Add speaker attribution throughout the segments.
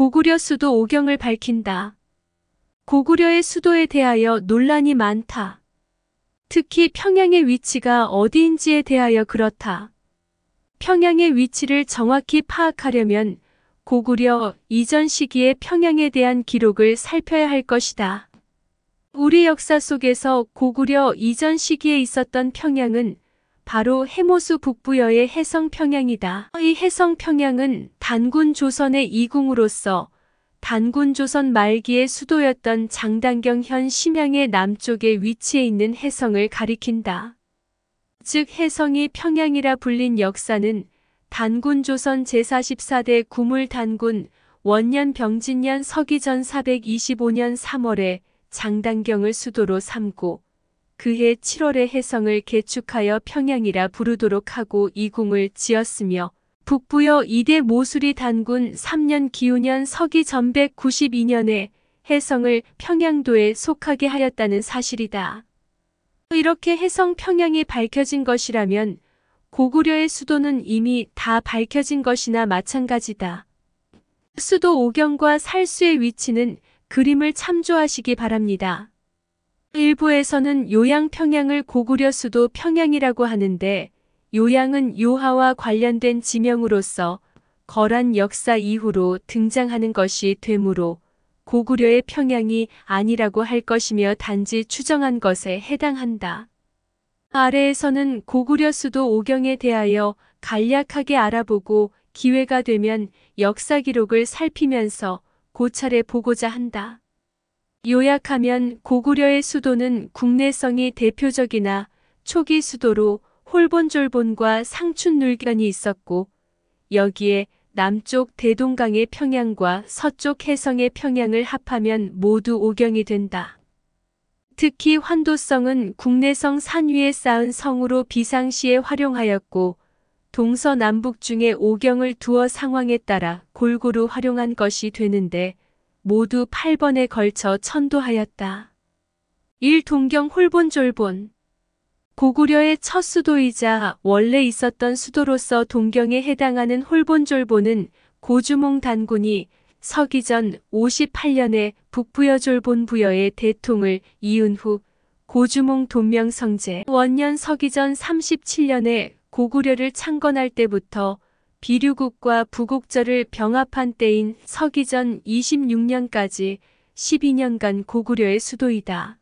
Speaker 1: 고구려 수도 오경을 밝힌다. 고구려의 수도에 대하여 논란이 많다. 특히 평양의 위치가 어디인지에 대하여 그렇다. 평양의 위치를 정확히 파악하려면 고구려 이전 시기의 평양에 대한 기록을 살펴야 할 것이다. 우리 역사 속에서 고구려 이전 시기에 있었던 평양은 바로 해모수 북부여의 해성평양이다. 이 해성평양은 단군 조선의 이궁으로서 단군 조선 말기의 수도였던 장단경현 심양의 남쪽에 위치해 있는 해성을 가리킨다. 즉 해성이 평양이라 불린 역사는 단군 조선 제44대 구물 단군 원년 병진년 서기전 425년 3월에 장단경을 수도로 삼고 그해 7월에 해성을 개축하여 평양이라 부르도록 하고 이궁을 지었으며 북부여 이대 모술이 단군 3년 기후년 서기 전1 9 2년에 해성을 평양도에 속하게 하였다는 사실이다. 이렇게 해성 평양이 밝혀진 것이라면 고구려의 수도는 이미 다 밝혀진 것이나 마찬가지다. 수도 오경과 살수의 위치는 그림을 참조하시기 바랍니다. 일부에서는 요양 평양을 고구려 수도 평양이라고 하는데 요양은 요하와 관련된 지명으로서 거란 역사 이후로 등장하는 것이 되므로 고구려의 평양이 아니라고 할 것이며 단지 추정한 것에 해당한다. 아래에서는 고구려 수도 오경에 대하여 간략하게 알아보고 기회가 되면 역사 기록을 살피면서 고찰해 보고자 한다. 요약하면 고구려의 수도는 국내성이 대표적이나 초기 수도로 홀본졸본과 상춘눌견이 있었고 여기에 남쪽 대동강의 평양과 서쪽 해성의 평양을 합하면 모두 오경이 된다. 특히 환도성은 국내성 산 위에 쌓은 성으로 비상시에 활용하였고 동서남북 중에 오경을 두어 상황에 따라 골고루 활용한 것이 되는데 모두 8번에 걸쳐 천도하였다. 일동경 홀본졸본 고구려의 첫 수도이자 원래 있었던 수도로서 동경에 해당하는 홀본졸본은 고주몽 단군이 서기전 58년에 북부여졸본 부여의 대통을 이은 후 고주몽 돈명성제 원년 서기전 37년에 고구려를 창건할 때부터 비류국과 부국절을 병합한 때인 서기전 26년까지 12년간 고구려의 수도이다.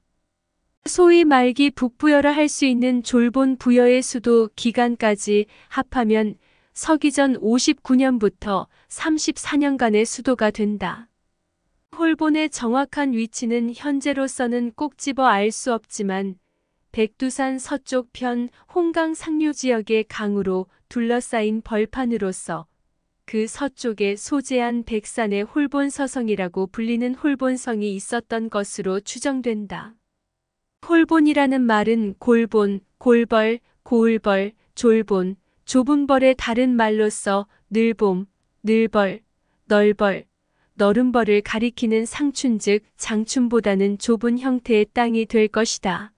Speaker 1: 소위 말기 북부여라 할 수 있는 졸본 부여의 수도 기간까지 합하면 서기전 59년부터 34년간의 수도가 된다. 홀본의 정확한 위치는 현재로서는 꼭 집어 알 수 없지만 백두산 서쪽편 홍강 상류 지역의 강으로 둘러싸인 벌판으로서 그 서쪽에 소재한 백산의 홀본서성이라고 불리는 홀본성이 있었던 것으로 추정된다. 홀본이라는 말은 골본, 골벌, 고을벌, 졸본, 좁은벌의 다른 말로서 늘봄, 늘벌, 널벌, 너른벌을 가리키는 상춘 즉 장춘보다는 좁은 형태의 땅이 될 것이다.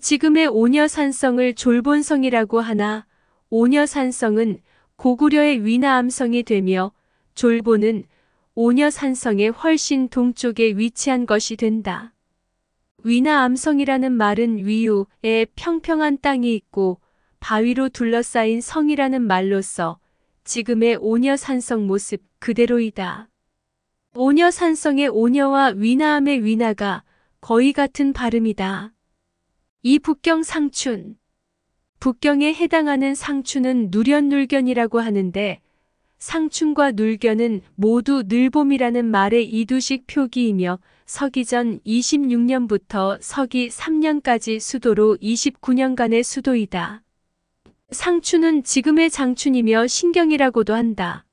Speaker 1: 지금의 오녀산성을 졸본성이라고 하나 오녀산성은 고구려의 위나암성이 되며 졸본은 오녀산성의 훨씬 동쪽에 위치한 것이 된다. 위나암성이라는 말은 위유에 평평한 땅이 있고 바위로 둘러싸인 성이라는 말로서 지금의 오녀산성 모습 그대로이다. 오녀산성의 오녀와 위나암의 위나가 거의 같은 발음이다. 이 북경 상춘. 북경에 해당하는 상춘은 누련놀견이라고 하는데 상춘과 놀견은 모두 늘봄이라는 말의 이두식 표기이며 서기 전 26년부터 서기 3년까지 수도로 29년간의 수도이다. 상춘은 지금의 장춘이며 신경이라고도 한다.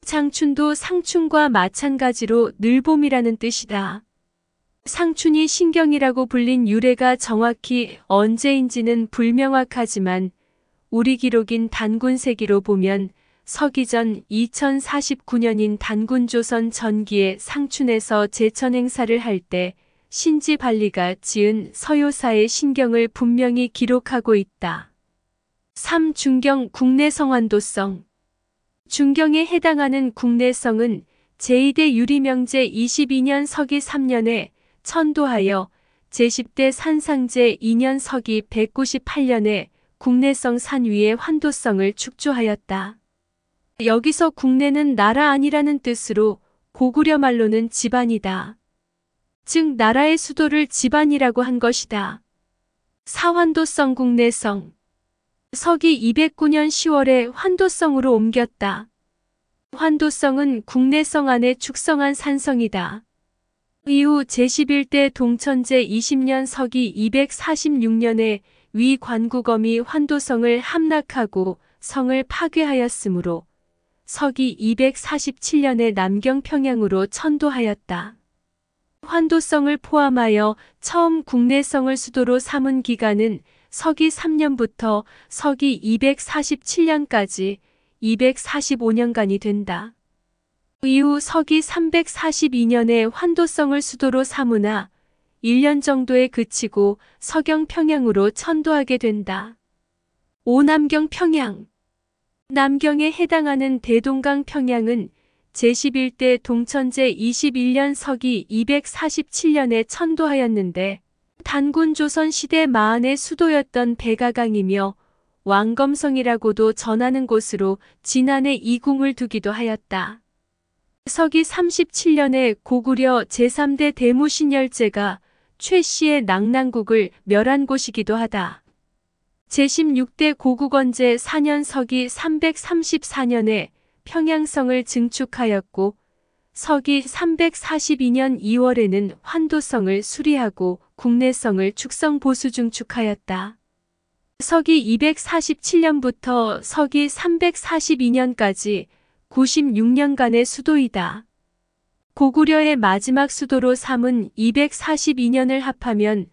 Speaker 1: 장춘도 상춘과 마찬가지로 늘봄이라는 뜻이다. 상춘이 신경이라고 불린 유래가 정확히 언제인지는 불명확하지만 우리 기록인 단군세기로 보면 서기전 2049년인 단군조선 전기에 상춘에서 제천 행사를 할 때 신지발리가 지은 서요사의 신경을 분명히 기록하고 있다. 3. 중경 국내 성완도성 중경에 해당하는 국내성은 제2대 유리명제 22년 서기 3년에 선도하여 제10대 산상제 2년 서기 198년에 국내성 산위에 환도성을 축조하였다. 여기서 국내는 나라 아니라는 뜻으로 고구려 말로는 집안이다. 즉 나라의 수도를 집안이라고 한 것이다. 사환도성 국내성 서기 209년 10월에 환도성으로 옮겼다. 환도성은 국내성 안에 축성한 산성이다. 이후 제11대 동천제 20년 서기 246년에 위 관구검이 환도성을 함락하고 성을 파괴하였으므로 서기 247년에 남경 평양으로 천도하였다. 환도성을 포함하여 처음 국내성을 수도로 삼은 기간은 서기 3년부터 서기 247년까지 245년간이 된다. 이후 서기 342년에 환도성을 수도로 삼으나 1년 정도에 그치고 서경 평양으로 천도하게 된다. 오남경 평양 남경에 해당하는 대동강 평양은 제11대 동천제 21년 서기 247년에 천도하였는데 단군 조선 시대 마안의 수도였던 백아강이며 왕검성이라고도 전하는 곳으로 지난해 이궁을 두기도 하였다. 서기 37년에 고구려 제3대 대무신열제가 최 씨의 낙랑국을 멸한 곳이기도 하다. 제16대 고국원제 4년 서기 334년에 평양성을 증축하였고 서기 342년 2월에는 환도성을 수리하고 국내성을 축성보수증축하였다. 서기 247년부터 서기 342년까지 96년간의 수도이다. 고구려의 마지막 수도로 삼은 242년을 합하면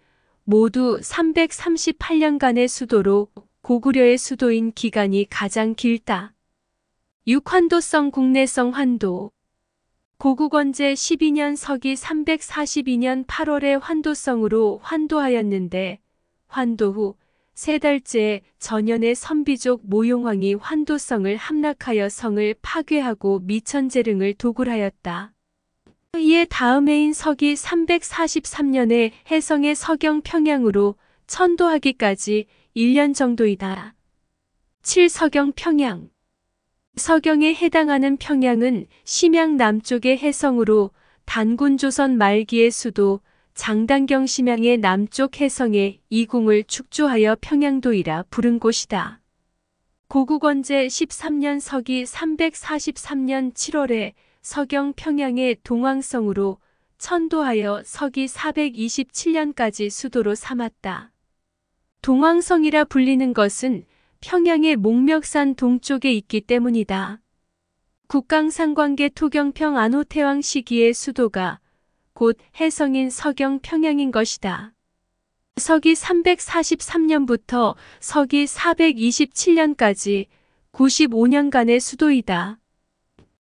Speaker 1: 모두 338년간의 수도로 고구려의 수도인 기간이 가장 길다. 육환도성 국내성 환도 고국원제 12년 서기 342년 8월에 환도성으로 환도하였는데 환도 후세 달째 전연의 선비족 모용왕이 환도성을 함락하여 성을 파괴하고 미천재릉을 도굴하였다. 이에 다음 해인 서기 343년에 해성의 서경 평양으로 천도하기까지 1년 정도이다. 7서경 평양 서경에 해당하는 평양은 심양 남쪽의 해성으로 단군 조선 말기의 수도 장단경 심양의 남쪽 해성에 이궁을 축조하여 평양도이라 부른 곳이다. 고국원제 13년 서기 343년 7월에 서경 평양의 동왕성으로 천도하여 서기 427년까지 수도로 삼았다. 동왕성이라 불리는 것은 평양의 목멱산 동쪽에 있기 때문이다. 국강상관계 토경평 안호태왕 시기의 수도가 곧 해성인 서경 평양인 것이다. 서기 343년부터 서기 427년까지 95년간의 수도이다.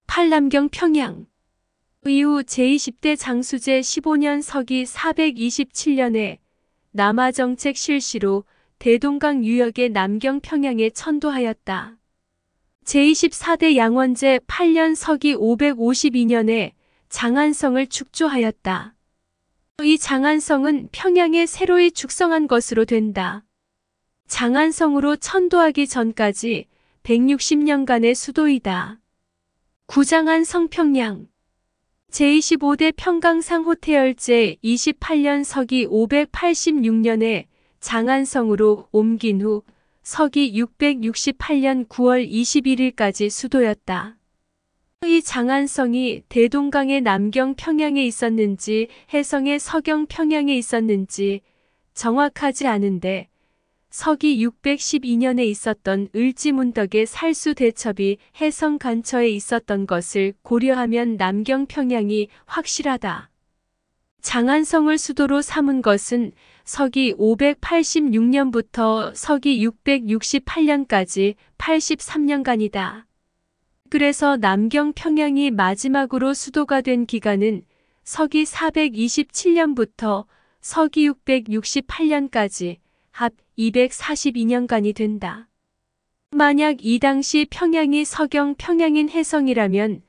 Speaker 1: 팔남경 평양 이후 제20대 장수제 15년 서기 427년에 남하 정책 실시로 대동강 유역의 남경 평양에 천도하였다. 제24대 양원제 8년 서기 552년에 장안성을 축조하였다. 이 장안성은 평양에 새로이 축성한 것으로 된다. 장안성으로 천도하기 전까지 160년간의 수도이다. 구장안 성평양 제25대 평강상 호태열제 28년 서기 586년에 장안성으로 옮긴 후 서기 668년 9월 21일까지 수도였다. 이 장안성이 대동강의 남경 평양에 있었는지 해성의 서경 평양에 있었는지 정확하지 않은데 서기 612년에 있었던 을지문덕의 살수 대첩이 해성 간처에 있었던 것을 고려하면 남경 평양이 확실하다. 장안성을 수도로 삼은 것은 서기 586년부터 서기 668년까지 83년간이다. 그래서 남경 평양이 마지막으로 수도가 된 기간은 서기 427년부터 서기 668년까지 합 242년간이 된다. 만약 이 당시 평양이 서경 평양인 해성이라면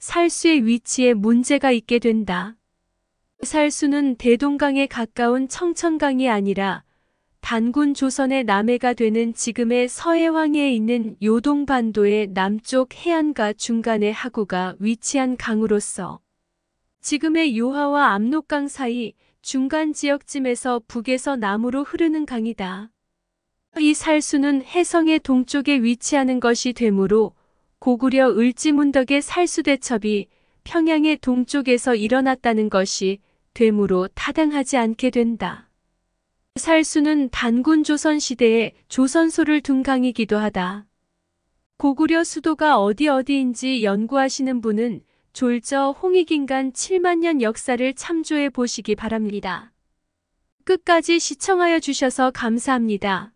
Speaker 1: 살수의 위치에 문제가 있게 된다. 살수는 대동강에 가까운 청천강이 아니라 단군 조선의 남해가 되는 지금의 서해왕에 있는 요동반도의 남쪽 해안과 중간의 하구가 위치한 강으로서 지금의 요하와 압록강 사이 중간 지역쯤에서 북에서 남으로 흐르는 강이다. 이 살수는 해성의 동쪽에 위치하는 것이 되므로 고구려 을지문덕의 살수대첩이 평양의 동쪽에서 일어났다는 것이 되므로 타당하지 않게 된다. 살수는 단군 조선시대의 조선소를 둔 강이기도 하다. 고구려 수도가 어디 어디인지 연구하시는 분은 졸저 홍익인간 7만 년 역사를 참조해 보시기 바랍니다. 끝까지 시청하여 주셔서 감사합니다.